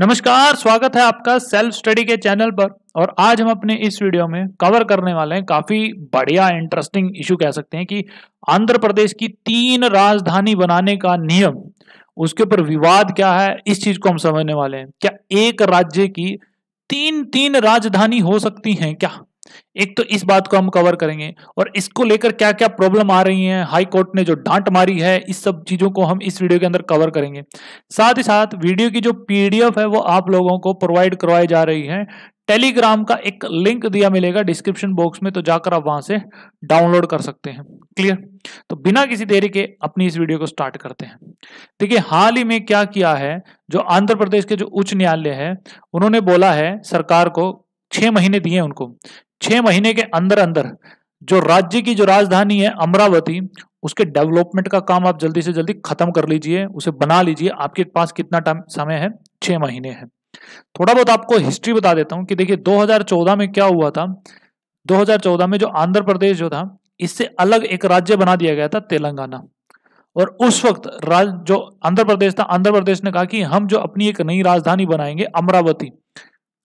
नमस्कार स्वागत है आपका सेल्फ स्टडी के चैनल पर और आज हम अपने इस वीडियो में कवर करने वाले हैं काफी बढ़िया इंटरेस्टिंग इशू कह सकते हैं कि आंध्र प्रदेश की तीन राजधानी बनाने का नियम उसके ऊपर विवाद क्या है इस चीज को हम समझने वाले हैं क्या एक राज्य की तीन तीन राजधानी हो सकती हैं क्या एक तो इस बात को हम कवर करेंगे और इसको लेकर क्या क्या प्रॉब्लम आ रही है हाई कोर्ट ने जो डांट मारी है इस सब चीजों को हम इस वीडियो के अंदर कवर करेंगे साथ ही साथ वीडियो की जो पीडीएफ है वो आप लोगों को प्रोवाइड करवाई जा रही है टेलीग्राम का एक लिंक दिया मिलेगा डिस्क्रिप्शन बॉक्स में तो जाकर आप वहां से डाउनलोड कर सकते हैं क्लियर तो बिना किसी देरी के अपनी इस वीडियो को स्टार्ट करते हैं देखिए हाल ही में क्या किया है जो आंध्र प्रदेश के जो उच्च न्यायालय है उन्होंने बोला है सरकार को छह महीने दिए उनको छह महीने के अंदर अंदर जो राज्य की जो राजधानी है अमरावती उसके डेवलपमेंट का काम आप जल्दी से जल्दी खत्म कर लीजिए उसे बना लीजिए आपके पास कितना टाइम समय है छह महीने है थोड़ा बहुत आपको हिस्ट्री बता देता हूं कि देखिए 2014 में क्या हुआ था 2014 में जो आंध्र प्रदेश जो था इससे अलग एक राज्य बना दिया गया था तेलंगाना और उस वक्त राज जो आंध्र प्रदेश था आंध्र प्रदेश ने कहा कि हम जो अपनी एक नई राजधानी बनाएंगे अमरावती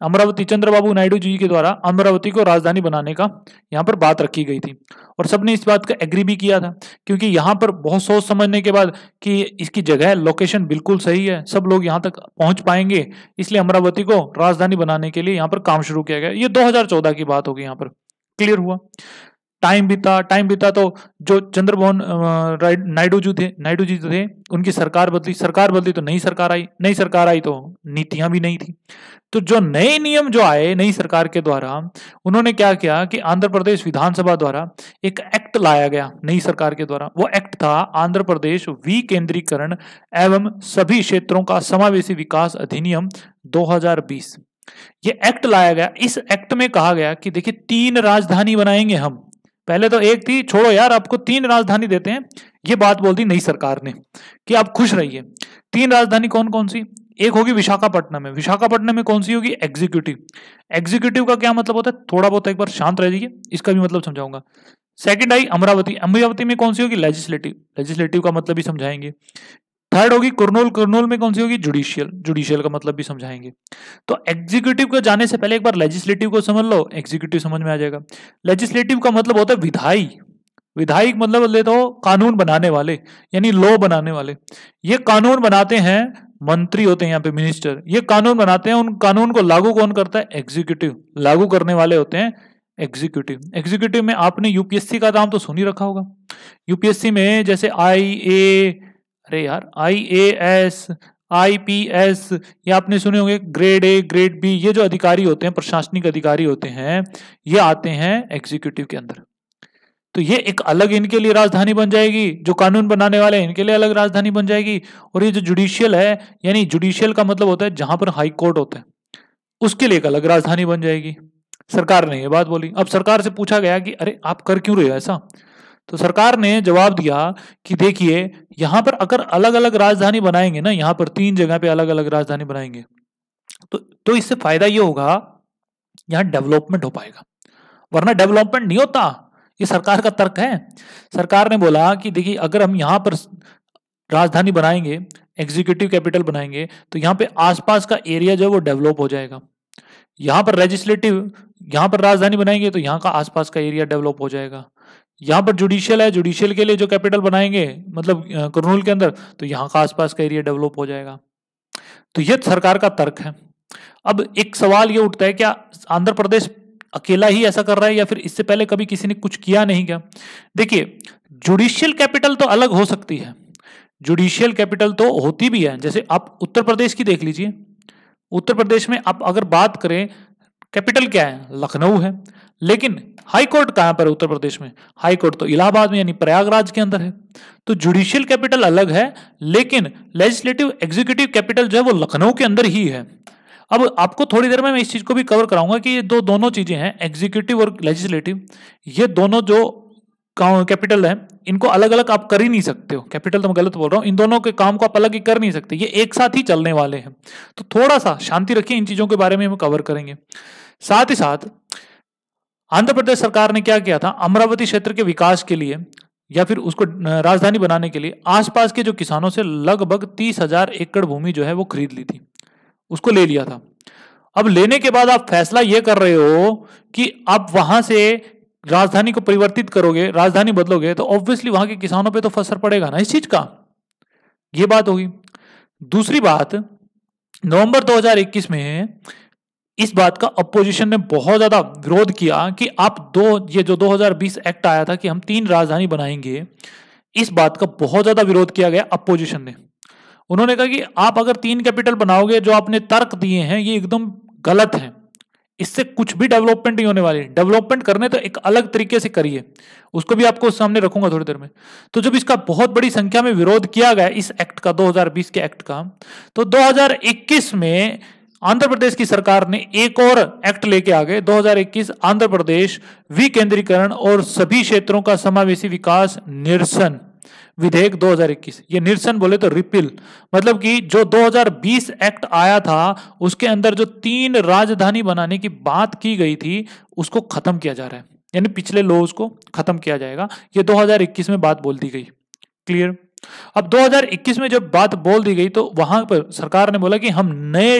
अमरावती चंद्रबाबू नायडू जी के द्वारा अमरावती को राजधानी बनाने का यहाँ पर बात रखी गई थी और सबने इस बात का एग्री भी किया था क्योंकि यहाँ पर बहुत सोच समझने के बाद कि इसकी जगह लोकेशन बिल्कुल सही है सब लोग यहाँ तक पहुँच पाएंगे इसलिए अमरावती को राजधानी बनाने के लिए यहाँ पर काम शुरू किया गया ये दो की बात होगी यहाँ पर क्लियर हुआ टाइम बीता टाइम बीता तो जो चंद्रमोहन नायडू जी थे नायडू जी थे उनकी सरकार बदली सरकार बदली तो नई सरकार आई नई सरकार आई तो नीतियां भी नहीं थी तो जो नए नियम जो आए नई सरकार के द्वारा उन्होंने क्या किया कि आंध्र प्रदेश विधानसभा द्वारा एक एक्ट लाया गया नई सरकार के द्वारा वो एक्ट था आंध्र प्रदेश विकेंद्रीकरण एवं सभी क्षेत्रों का समावेशी विकास अधिनियम दो ये एक्ट लाया गया इस एक्ट में कहा गया कि देखिए तीन राजधानी बनाएंगे हम पहले तो एक थी छोड़ो यार आपको तीन राजधानी देते हैं ये बात बोल दी नई सरकार ने कि आप खुश रहिए तीन राजधानी कौन कौन सी एक होगी विशाखापट्टनम में विशाखापट्टनम में कौन सी होगी एग्जीक्यूटिव एग्जीक्यूटिव का क्या मतलब होता है थोड़ा बहुत एक बार शांत रह जाइए इसका भी मतलब समझाऊंगा सेकंड आई अमरावती अमरावती में कौन सी होगी लेजिस्लेटिव लेजिस्लेटिव का मतलब भी समझाएंगे थर्ड होगी कुरनूल कुरनूल में कौन सी होगी जुडिशियल जुडिशियल का मतलब भी समझाएंगे तो एग्जीक्यूटिव को जाने से पहले एक बार लेजिस्लेटिव को समझ लो एग्जीक्यूटिव समझ में आ जाएगा लेजिस्लेटिव का मतलब होता है विधायी विधायक मतलब ले तो कानून बनाने वाले यानी लॉ बनाने वाले ये कानून बनाते हैं मंत्री होते हैं यहाँ पे मिनिस्टर ये कानून बनाते हैं उन कानून को लागू कौन करता है एग्जीक्यूटिव लागू करने वाले होते हैं एग्जीक्यूटिव एग्जीक्यूटिव में आपने यूपीएससी का नाम तो सुन ही रखा होगा यूपीएससी में जैसे आई ए अरे यार I A S I P S ये आपने सुने होंगे ग्रेड ए ग्रेड बी ये जो अधिकारी होते हैं प्रशासनिक अधिकारी होते हैं ये आते हैं एग्जीक्यूटिव के अंदर तो ये एक अलग इनके लिए राजधानी बन जाएगी जो कानून बनाने वाले हैं इनके लिए अलग राजधानी बन जाएगी और ये जो जुडिशियल है यानी जुडिशियल का मतलब होता है जहां पर हाई कोर्ट होते हैं उसके लिए एक अलग राजधानी बन जाएगी सरकार ने ये बात बोली अब सरकार से पूछा गया कि अरे आप कर क्यों रहे हो ऐसा तो सरकार ने जवाब दिया कि देखिए यहाँ पर अगर अलग अलग राजधानी बनाएंगे ना यहाँ पर तीन जगह पे अलग अलग राजधानी बनाएंगे तो तो इससे फायदा ये होगा यहाँ डेवलपमेंट हो पाएगा वरना डेवलपमेंट नहीं होता ये सरकार का तर्क है सरकार ने बोला कि देखिए अगर हम यहाँ पर राजधानी बनाएंगे एग्जीक्यूटिव कैपिटल बनाएंगे तो यहाँ पर आसपास का एरिया जो है वो डेवलप हो जाएगा यहाँ पर लेजिस्लेटिव यहाँ पर राजधानी बनाएंगे तो यहाँ का आसपास का एरिया डेवलप हो जाएगा यहां पर जुडिशियल है जुडिशियल के लिए जो कैपिटल बनाएंगे मतलब कर्नूल के अंदर तो यहाँ का आसपास का एरिया डेवलप हो जाएगा तो यह सरकार का तर्क है अब एक सवाल यह उठता है क्या आंध्र प्रदेश अकेला ही ऐसा कर रहा है या फिर इससे पहले कभी किसी ने कुछ किया नहीं क्या देखिए जुडिशियल कैपिटल तो अलग हो सकती है जुडिशियल कैपिटल तो होती भी है जैसे आप उत्तर प्रदेश की देख लीजिए उत्तर प्रदेश में आप अगर बात करें कैपिटल क्या है लखनऊ है लेकिन हाई कोर्ट कहां पर उत्तर प्रदेश में हाई कोर्ट तो इलाहाबाद में यानी प्रयागराज के अंदर है तो जुडिशियल कैपिटल अलग है लेकिन लेजिस्लेटिव एग्जीक्यूटिव कैपिटल जो है वो लखनऊ के अंदर ही है अब आपको थोड़ी देर में मैं इस चीज को भी कवर कराऊंगा कि ये दो दोनों चीजें हैं एग्जीक्यूटिव और लेजिस्लेटिव ये दोनों जो कैपिटल है इनको अलग अलग आप कर ही नहीं सकते हो कैपिटल तो मैं गलत बोल रहा हूँ इन दोनों के काम को आप अलग ही कर नहीं सकते ये एक साथ ही चलने वाले हैं तो थोड़ा सा शांति रखिए इन चीज़ों के बारे में हम कवर करेंगे साथ ही साथ आंध्र प्रदेश सरकार ने क्या किया था अमरावती क्षेत्र के विकास के लिए या फिर उसको राजधानी बनाने के लिए आसपास के जो किसानों से लगभग तीस हजार एकड़ भूमि जो है वो खरीद ली थी उसको ले लिया था अब लेने के बाद आप फैसला ये कर रहे हो कि आप वहां से राजधानी को परिवर्तित करोगे राजधानी बदलोगे तो ऑब्वियसली वहां के किसानों पे तो फसर पड़ेगा ना इस चीज का ये बात होगी दूसरी बात नवंबर 2021 में इस बात का अपोजिशन ने बहुत ज्यादा विरोध किया कि आप दो ये जो 2020 एक्ट आया था कि हम तीन राजधानी बनाएंगे इस बात का बहुत ज्यादा विरोध किया गया अपोजिशन ने उन्होंने कहा कि आप अगर तीन कैपिटल बनाओगे जो आपने तर्क दिए हैं ये एकदम गलत है इससे कुछ भी डेवलपमेंट नहीं होने वाली डेवलपमेंट करने तो एक अलग तरीके से करिए उसको भी आपको सामने रखूंगा थोड़ी देर में तो जब इसका बहुत बड़ी संख्या में विरोध किया गया इस एक्ट का 2020 के एक्ट का तो 2021 में आंध्र प्रदेश की सरकार ने एक और एक्ट लेके आ गए 2021 आंध्र प्रदेश विकेंद्रीकरण और सभी क्षेत्रों का समावेशी विकास निरसन विधेयक 2021 ये निरसन बोले तो रिपिल मतलब कि जो 2020 एक्ट आया था उसके अंदर जो तीन राजधानी बनाने की बात की गई थी उसको खत्म किया जा रहा है यानी पिछले लो उसको खत्म किया जाएगा ये 2021 में बात बोल दी गई क्लियर अब 2021 में जब बात बोल दी गई तो वहां पर सरकार ने बोला कि हम नए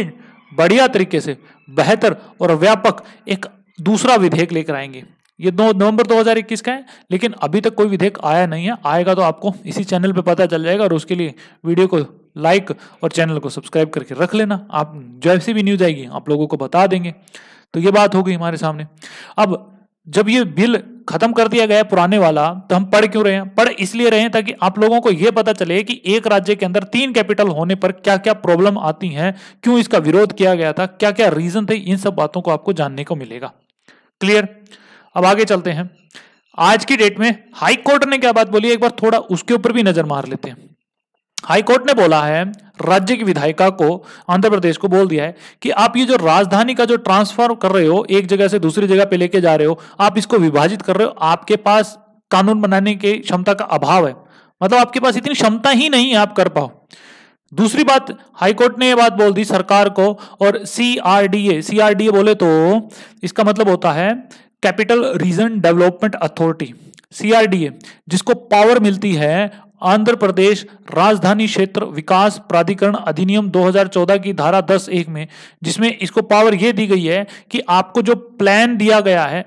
बढ़िया तरीके से बेहतर और व्यापक एक दूसरा विधेयक लेकर आएंगे ये दो नवंबर 2021 का है लेकिन अभी तक कोई विधेयक आया नहीं है आएगा तो आपको इसी चैनल पे पता चल जाएगा और उसके लिए वीडियो को लाइक और चैनल को सब्सक्राइब करके रख लेना आप जैसी भी न्यूज आएगी आप लोगों को बता देंगे तो ये बात हो गई हमारे सामने अब जब ये बिल खत्म कर दिया गया पुराने वाला तो हम पढ़ क्यों रहे हैं पढ़ इसलिए रहे हैं ताकि आप लोगों को यह पता चले कि एक राज्य के अंदर तीन कैपिटल होने पर क्या क्या प्रॉब्लम आती हैं क्यों इसका विरोध किया गया था क्या क्या रीजन थे इन सब बातों को आपको जानने को मिलेगा क्लियर अब आगे चलते हैं आज की डेट में हाई कोर्ट ने क्या बात बोली एक बार थोड़ा उसके ऊपर भी नजर मार लेते हैं हाईकोर्ट ने बोला है राज्य की विधायिका को आंध्र प्रदेश को बोल दिया है कि आप ये जो राजधानी का जो ट्रांसफर कर रहे हो एक जगह से दूसरी जगह पे लेके जा रहे हो आप इसको विभाजित कर रहे हो आपके पास कानून बनाने की क्षमता का अभाव है मतलब आपके पास इतनी क्षमता ही नहीं है आप कर पाओ दूसरी बात हाईकोर्ट ने यह बात बोल दी सरकार को और C R D A C R D A बोले तो इसका मतलब होता है capital region development authority CRDA जिसको पावर मिलती है आंध्र प्रदेश राजधानी क्षेत्र विकास प्राधिकरण अधिनियम 2014 की धारा 10 एक में जिसमें इसको पावर यह दी गई है कि आपको जो प्लान दिया गया है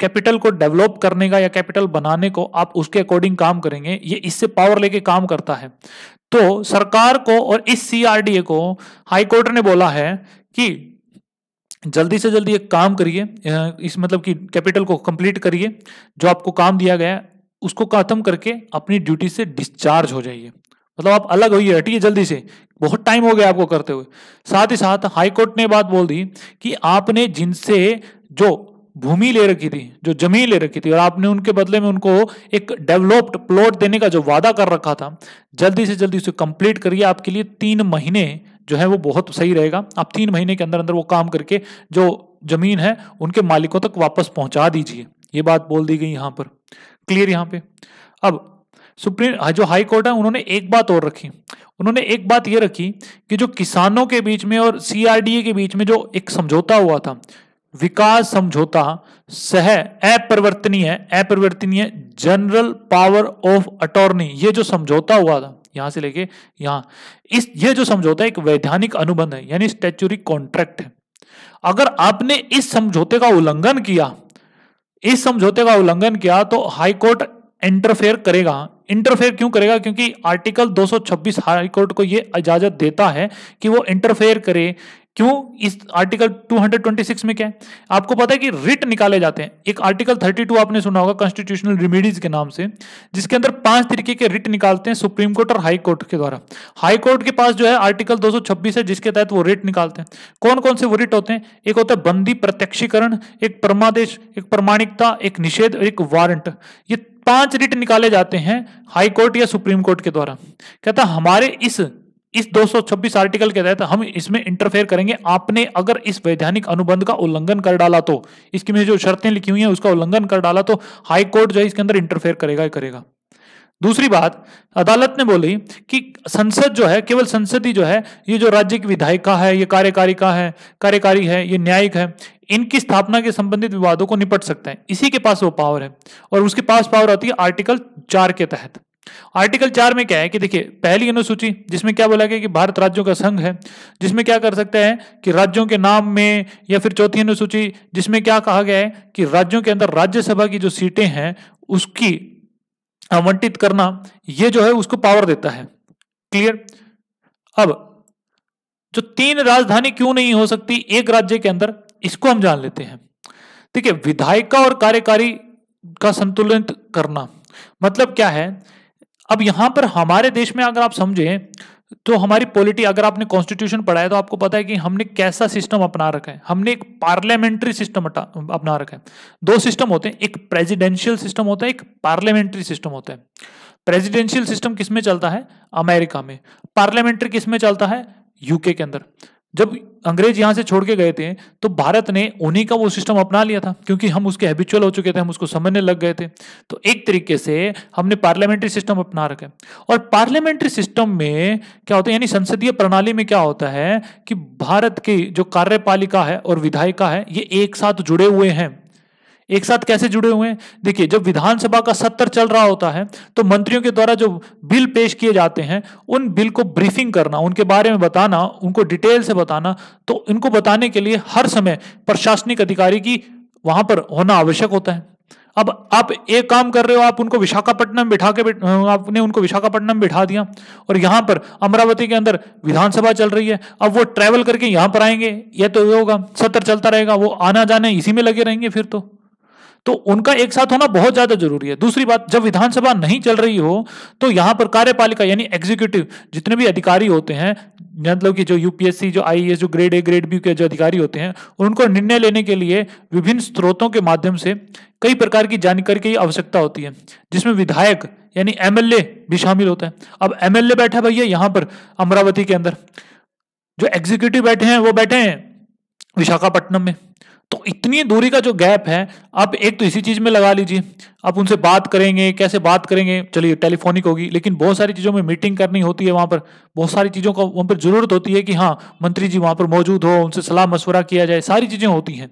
कैपिटल को डेवलप करने का या कैपिटल बनाने को आप उसके अकॉर्डिंग काम करेंगे ये इससे पावर लेके काम करता है तो सरकार को और इस सीआरडीए को हाईकोर्ट ने बोला है कि जल्दी से जल्दी एक काम करिए इस मतलब कि कैपिटल को कंप्लीट करिए जो आपको काम दिया गया है उसको खत्म करके अपनी ड्यूटी से डिस्चार्ज हो जाइए मतलब आप अलग होइए हटिए जल्दी से बहुत टाइम हो गया आपको करते हुए साथ ही साथ हाईकोर्ट ने बात बोल दी कि आपने जिनसे जो भूमि ले रखी थी जो जमीन ले रखी थी और आपने उनके बदले में उनको एक डेवलप्ड प्लॉट देने का जो वादा कर रखा था जल्दी से जल्दी उसे कंप्लीट करिए आपके लिए तीन महीने जो है वो बहुत सही रहेगा आप तीन महीने के अंदर अंदर वो काम करके जो जमीन है उनके मालिकों तक वापस पहुंचा दीजिए ये बात बोल दी गई यहाँ पर क्लियर यहां पे अब सुप्रीम हाँ, जो हाई कोर्ट है उन्होंने एक बात और रखी उन्होंने एक बात यह रखी कि जो किसानों के बीच में और सीआरडीए के बीच में जो एक समझौता हुआ था विकास समझौता सह अपरिवर्तनीय अपरिवर्तनीय जनरल पावर ऑफ अटॉर्नी ये जो समझौता हुआ था यहां से लेके यहां इस ये जो समझौता एक वैधानिक अनुबंध है यानी स्टेचुरी कॉन्ट्रैक्ट है अगर आपने इस समझौते का उल्लंघन किया इस समझौते का उल्लंघन किया तो हाईकोर्ट इंटरफेयर करेगा इंटरफेयर क्यों करेगा क्योंकि आर्टिकल 226 हाई कोर्ट को यह इजाजत देता है कि वो इंटरफेयर करे क्यों इस आर्टिकल 226 में क्या है आपको पता है कि रिट निकाले जाते हैं एक आर्टिकल 32 आपने सुना होगा कॉन्स्टिट्यूशनल रिमेडीज के नाम से जिसके अंदर पांच तरीके के रिट निकालते हैं सुप्रीम कोर्ट और हाई कोर्ट के द्वारा हाई कोर्ट के पास जो है आर्टिकल 226 है जिसके तहत वो रिट निकालते हैं कौन कौन से वो रिट होते हैं एक होता है बंदी प्रत्यक्षीकरण एक परमादेश एक प्रमाणिकता एक निषेध और एक वारंट ये पांच रिट निकाले जाते हैं हाई कोर्ट या सुप्रीम कोर्ट के द्वारा कहता हमारे इस इस 226 आर्टिकल के तहत हम इसमें इंटरफेयर करेंगे आपने अगर इस वैधानिक अनुबंध का उल्लंघन कर डाला तो इसकी में जो शर्तें लिखी हुई हैं उसका उल्लंघन कर डाला तो हाई कोर्ट जो है इसके अंदर इंटरफेयर करेगा ही करेगा दूसरी बात अदालत ने बोली कि संसद जो है केवल संसद ही जो है ये जो राज्य की विधायिका है ये कार्यकारिका है कार्यकारी है ये न्यायिक है इनकी स्थापना के संबंधित विवादों को निपट सकते हैं इसी के पास वो पावर है और उसके पास पावर आती है आर्टिकल चार के तहत आर्टिकल चार में क्या है कि देखिए पहली अनुसूची जिसमें क्या बोला गया कि भारत राज्यों का संघ है जिसमें क्या कर सकते हैं कि राज्यों के नाम में या फिर चौथी अनुसूची जिसमें क्या कहा गया है कि राज्यों के अंदर राज्यसभा की जो सीटें हैं उसकी आवंटित करना ये जो है उसको पावर देता है क्लियर अब जो तीन राजधानी क्यों नहीं हो सकती एक राज्य के अंदर इसको हम जान लेते हैं ठीक है विधायिका और कार्यकारी का संतुलित करना मतलब क्या है अब यहां पर हमारे देश में अगर आप समझें तो हमारी पॉलिटी अगर आपने कॉन्स्टिट्यूशन पढ़ा है तो आपको पता है कि हमने कैसा सिस्टम अपना रखा है हमने एक पार्लियामेंट्री सिस्टम अपना रखा है दो सिस्टम होते हैं एक प्रेसिडेंशियल सिस्टम होता है एक पार्लियामेंट्री सिस्टम होता है प्रेसिडेंशियल सिस्टम किसमें चलता है अमेरिका में पार्लियामेंट्री किसमें चलता है यूके के अंदर जब अंग्रेज यहां से छोड़ के गए थे तो भारत ने उन्हीं का वो सिस्टम अपना लिया था क्योंकि हम उसके हैबिचुअल हो चुके थे हम उसको समझने लग गए थे तो एक तरीके से हमने पार्लियामेंट्री सिस्टम अपना रखा है और पार्लियामेंट्री सिस्टम में क्या होता है यानी संसदीय प्रणाली में क्या होता है कि भारत की जो कार्यपालिका है और विधायिका है ये एक साथ जुड़े हुए हैं एक साथ कैसे जुड़े हुए हैं देखिए जब विधानसभा का सत्र चल रहा होता है तो मंत्रियों के द्वारा जो बिल पेश किए जाते हैं उन बिल को ब्रीफिंग करना उनके बारे में बताना उनको डिटेल से बताना तो इनको बताने के लिए हर समय प्रशासनिक अधिकारी की वहां पर होना आवश्यक होता है अब आप एक काम कर रहे हो आप उनको विशाखापट्टनम बिठा के आपने उनको विशाखापट्टनम बिठा दिया और यहां पर अमरावती के अंदर विधानसभा चल रही है अब वो ट्रैवल करके यहां पर आएंगे यह तो होगा सत्र चलता रहेगा वो आना जाना इसी में लगे रहेंगे फिर तो तो उनका एक साथ होना बहुत ज्यादा जरूरी है दूसरी बात जब विधानसभा नहीं चल रही हो तो यहां पर कार्यपालिका यानी एग्जीक्यूटिव जितने भी अधिकारी होते हैं मतलब कि जो यूपीएससी जो आईएएस जो ग्रेड ए ग्रेड बी के जो अधिकारी होते हैं उनको निर्णय लेने के लिए विभिन्न स्रोतों के माध्यम से कई प्रकार की जानकारी की आवश्यकता होती है जिसमें विधायक यानी एमएलए भी शामिल होता है अब एमएलए बैठा भैया यहां पर अमरावती के अंदर जो एग्जीक्यूटिव बैठे हैं वो बैठे हैं विशाखापट्टनम में इतनी दूरी का जो गैप है आप एक तो इसी चीज में लगा लीजिए आप उनसे बात करेंगे कैसे बात करेंगे चलिए टेलीफोनिक होगी लेकिन बहुत सारी चीज़ों में मीटिंग करनी होती है वहाँ पर बहुत सारी चीज़ों का वहाँ पर जरूरत होती है कि हाँ मंत्री जी वहाँ पर मौजूद हो उनसे सलाह मशवरा किया जाए सारी चीज़ें होती हैं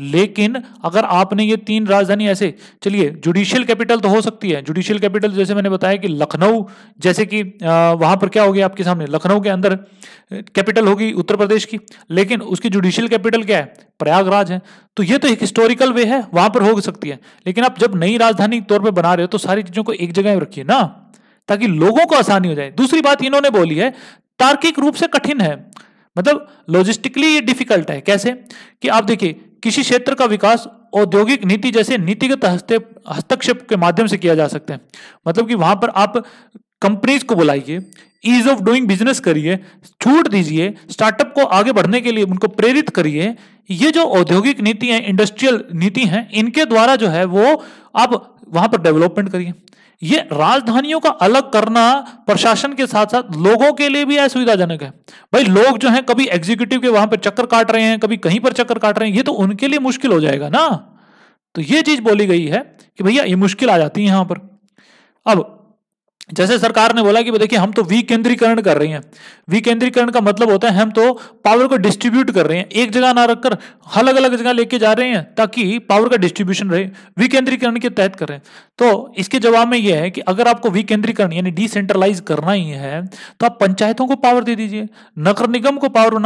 लेकिन अगर आपने ये तीन राजधानी ऐसे चलिए जुडिशियल कैपिटल तो हो सकती है जुडिशियल कैपिटल जैसे मैंने बताया कि लखनऊ जैसे कि वहां पर क्या होगी आपके सामने लखनऊ के अंदर कैपिटल होगी उत्तर प्रदेश की लेकिन उसकी जुडिशियल कैपिटल क्या है प्रयागराज है तो ये तो एक हिस्टोरिकल वे है वहां पर हो सकती है लेकिन आप जब नई राजधानी तौर पर बना रहे हो तो सारी चीजों को एक जगह रखिए ना ताकि लोगों को आसानी हो जाए दूसरी बात इन्होंने बोली है तार्किक रूप से कठिन है मतलब लॉजिस्टिकली ये डिफिकल्ट है कैसे कि आप देखिए किसी क्षेत्र का विकास औद्योगिक नीति जैसे नीतिगत हस्तक्षेप के माध्यम से किया जा सकता है मतलब कि वहां पर आप कंपनीज को बुलाइए ईज ऑफ डूइंग बिजनेस करिए छूट दीजिए स्टार्टअप को आगे बढ़ने के लिए उनको प्रेरित करिए ये जो औद्योगिक नीति है इंडस्ट्रियल नीति है इनके द्वारा जो है वो आप वहां पर डेवलपमेंट करिए ये राजधानियों का अलग करना प्रशासन के साथ साथ लोगों के लिए भी असुविधाजनक है भाई लोग जो हैं कभी एग्जीक्यूटिव के वहां पर चक्कर काट रहे हैं कभी कहीं पर चक्कर काट रहे हैं ये तो उनके लिए मुश्किल हो जाएगा ना तो ये चीज बोली गई है कि भैया ये मुश्किल आ जाती है यहां पर अब जैसे सरकार ने बोला कि देखिए हम तो विकेंद्रीकरण कर रहे हैं विकेंद्रीकरण का मतलब होता है हम तो पावर को डिस्ट्रीब्यूट कर रहे हैं एक जगह ना रखकर अलग अलग जगह लेके जा रहे हैं ताकि पावर का डिस्ट्रीब्यूशन रहे विकेंद्रीकरण के तहत करें तो इसके जवाब में यह है कि अगर आपको विकेंद्रीकरण यानी डिसेंट्रलाइज करना ही है तो आप पंचायतों को पावर दे दीजिए नगर निगम को पावर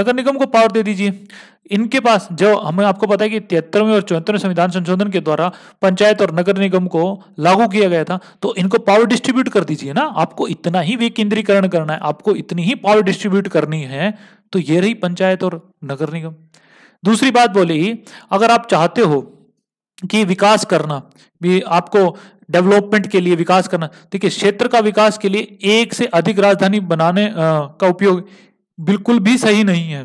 नगर निगम को पावर दे दीजिए इनके पास जो हमें आपको पता है कि तिहत्तरवें और चौहत्तरवें संविधान संशोधन के द्वारा पंचायत और नगर निगम को लागू किया गया था तो इनको पावर डिस्ट्रीब्यूट डिस्ट्रीब्यूट कर दीजिए ना आपको इतना ही विकेंद्रीकरण करना है आपको इतनी ही पावर डिस्ट्रीब्यूट करनी है तो ये रही पंचायत और नगर निगम दूसरी बात बोले ही अगर आप चाहते हो कि विकास करना भी आपको डेवलपमेंट के लिए विकास करना देखिए क्षेत्र का विकास के लिए एक से अधिक राजधानी बनाने आ, का उपयोग बिल्कुल भी सही नहीं है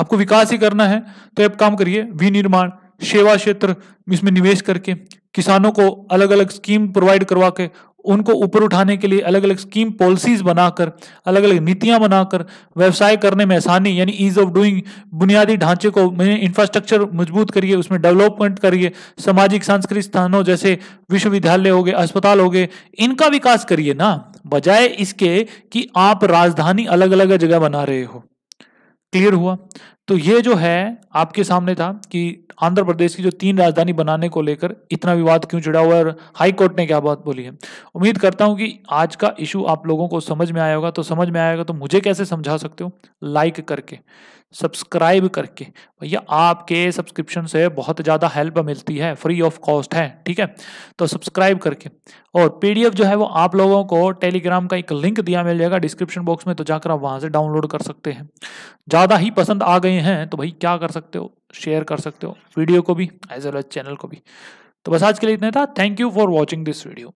आपको विकास ही करना है तो आप काम करिए विनिर्माण सेवा क्षेत्र इसमें निवेश करके किसानों को अलग अलग स्कीम प्रोवाइड करवा के उनको ऊपर उठाने के लिए अलग अलग स्कीम पॉलिसीज बनाकर अलग अलग नीतियां बनाकर व्यवसाय करने में आसानी यानी ईज ऑफ डूइंग बुनियादी ढांचे को इंफ्रास्ट्रक्चर मजबूत करिए उसमें डेवलपमेंट करिए सामाजिक सांस्कृतिक स्थानों जैसे विश्वविद्यालय हो गए अस्पताल हो गए इनका विकास करिए ना बजाय इसके कि आप राजधानी अलग अलग जगह बना रहे हो क्लियर हुआ तो ये जो है आपके सामने था कि आंध्र प्रदेश की जो तीन राजधानी बनाने को लेकर इतना विवाद क्यों जुड़ा हुआ और हाई कोर्ट ने क्या बात बोली है उम्मीद करता हूं कि आज का इशू आप लोगों को समझ में आया होगा तो समझ में आएगा तो मुझे कैसे समझा सकते हो लाइक करके सब्सक्राइब करके भैया आपके सब्सक्रिप्शन से बहुत ज़्यादा हेल्प मिलती है फ्री ऑफ कॉस्ट है ठीक है तो सब्सक्राइब करके और पीडीएफ जो है वो आप लोगों को टेलीग्राम का एक लिंक दिया मिल जाएगा डिस्क्रिप्शन बॉक्स में तो जाकर आप वहाँ से डाउनलोड कर सकते हैं ज़्यादा ही पसंद आ गए हैं तो भाई क्या कर सकते हो शेयर कर सकते हो वीडियो को भी एज वेल एज चैनल को भी तो बस आज के लिए इतना था thank you for watching this video